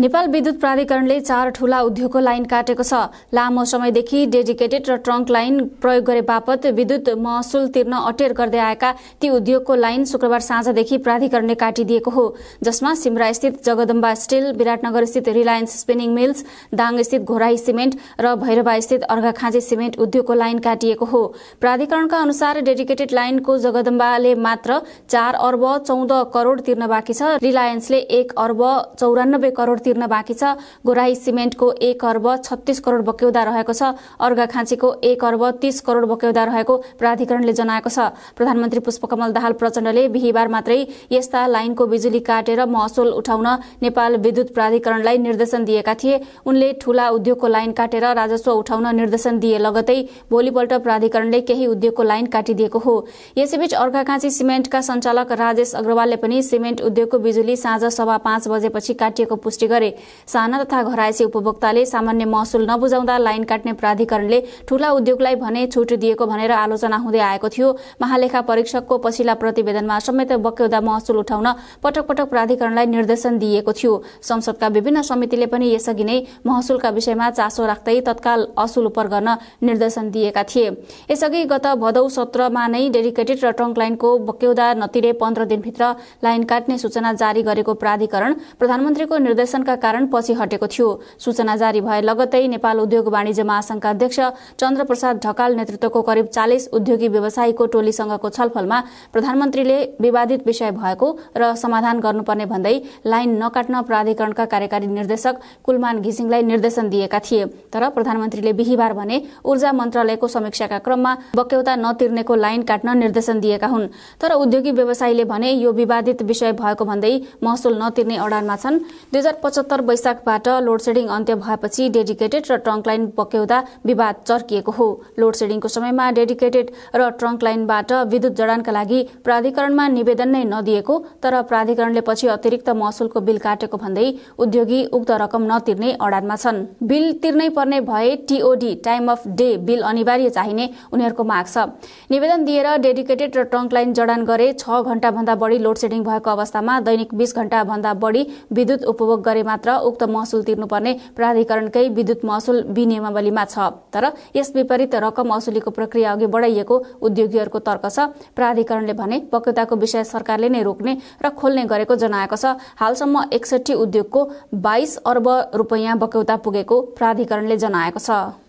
नेपाल विद्युत प्राधिकरणले चार ठूला उद्योगको लाइन काटेको छ लामो समयदेखि डेडिकेटेड र ट्रङ्क लाइन प्रयोग गरे बापत विद्युत महसुल तिर्न अटेर गर्दै आएका ती उद्योगको लाइन शुक्रबार साँझदेखि प्राधिकरणले काटिदिएको हो जसमा सिमरास्थित जगदम्बा स्टिल स्थित रिलायन्स स्पिनिङ मिल्स दाङ स्थित घोराई सिमेन्ट र भैरवास्थित अर्घाखाँजे सिमेन्ट उद्योगको लाइन काटिएको हो प्राधिकरणका अनुसार डेडिकेटेड लाइनको जगदम्बाले मात्र चार अर्ब चौध करोड़ तिर्न बाँकी छ रिलायन्सले एक अर्ब चौरानब्बे करोड़ तिर्न बाँकी छ गोराई सिमेन्टको एक अर्ब छत्तिस करोड़ बक्यौदा रहेको छ अर्घाखाँचीको एक अर्ब तीस करोड़ बक्यौदा रहेको प्राधिकरणले जनाएको छ प्रधानमन्त्री पुष्पकमल दाहाल प्रचण्डले बिहिबार मात्रै यस्ता लाइनको बिजुली काटेर महसुल उठाउन नेपाल विद्युत प्राधिकरणलाई निर्देशन दिएका थिए उनले ठूला उद्योगको लाइन काटेर राजस्व उठाउन निर्देशन दिए लगतै भोलिपल्ट प्राधिकरणले केही उद्योगको लाइन काटिदिएको हो यसैबीच अर्घाखाँची सिमेन्टका सञ्चालक राजेश अग्रवालले पनि सिमेन्ट उद्योगको बिजुली साँझ सभा पाँच बजेपछि काटिएको पुष्टि गरे गरे साना तथा घरायसी उपभोक्ताले सामान्य महसुल नबुझाउँदा लाइन काट्ने प्राधिकरणले ठूला उद्योगलाई भने छुट दिएको भनेर आलोचना हुँदै आएको थियो महालेखा परीक्षकको पछिल्ला प्रतिवेदनमा समेत बक्यौदा महसुल उठाउन पटक पटक प्राधिकरणलाई निर्देशन दिएको थियो संसदका विभिन्न समितिले पनि यसअघि नै महसुलका विषयमा चासो राख्दै तत्काल असुल उप गर्न निर्देशन दिएका थिए यसअघि गत भदौ सत्रमा नै डेडिकेटेड र ट्रङ्क लाइनको बक्यौदा नतिरे पन्ध्र दिनभित्र लाइन काट्ने सूचना जारी गरेको प्राधिकरण प्रधानमन्त्रीको निर्देशन प्रदर्शनका कारण पछि हटेको थियो सूचना जारी भए लगतै नेपाल उद्योग वाणिज्य महासंघका अध्यक्ष चन्द्रप्रसाद ढकाल नेतृत्वको करिब चालिस उद्योगी व्यवसायीको टोलीसँगको छलफलमा प्रधानमन्त्रीले विवादित विषय भएको र समाधान गर्नुपर्ने भन्दै लाइन नकाट्न प्राधिकरणका कार्यकारी निर्देशक कुलमान घिसिङलाई निर्देशन दिएका थिए तर प्रधानमन्त्रीले बिहिबार भने ऊर्जा मन्त्रालयको समीक्षाका क्रममा बक्यौता नतिर्नेको लाइन काट्न निर्देशन दिएका हुन् तर उद्योगी व्यवसायीले भने यो विवादित विषय भएको भन्दै महसुल नतिर्ने अडानमा छन् दुई पचहत्तर वैशाखबाट लोडसेडिङ अन्त्य भएपछि डेडिकेटेड र ट्रङ्क लाइन पक्याउँदा विवाद चर्किएको हो लोडसेडिङको समयमा डेडिकेटेड र ट्रङ्क लाइनबाट विद्युत जडानका लागि प्राधिकरणमा निवेदन नै नदिएको तर प्राधिकरणले पछि अतिरिक्त महसुलको बिल काटेको भन्दै उद्योगी उक्त रकम नतिर्ने अडानमा छन् बिल तिर्नै पर्ने भए TOD time of day bill अनिवार्य चाहिने उनीहरूको माग छ निवेदन दिएर डेडिकेटेड र ट्रङ्क लाइन जडान गरे छ भन्दा बढी लोडसेडिङ भएको अवस्थामा दैनिक घण्टा भन्दा बढी विद्युत उपभोग गरे गरे मात्र उक्त महसुल तिर्नुपर्ने प्राधिकरणकै विद्युत महसुल विनियमावलीमा छ तर यस विपरीत रकम असुलीको प्रक्रिया अघि बढाइएको उद्योगीहरूको तर्क छ प्राधिकरणले भने बक्यौताको विषय सरकारले नै रोक्ने र खोल्ने गरेको जनाएको छ हालसम्म एकसठी उद्योगको बाइस अर्ब रुपैयाँ बक्यौता पुगेको प्राधिकरणले जनाएको छ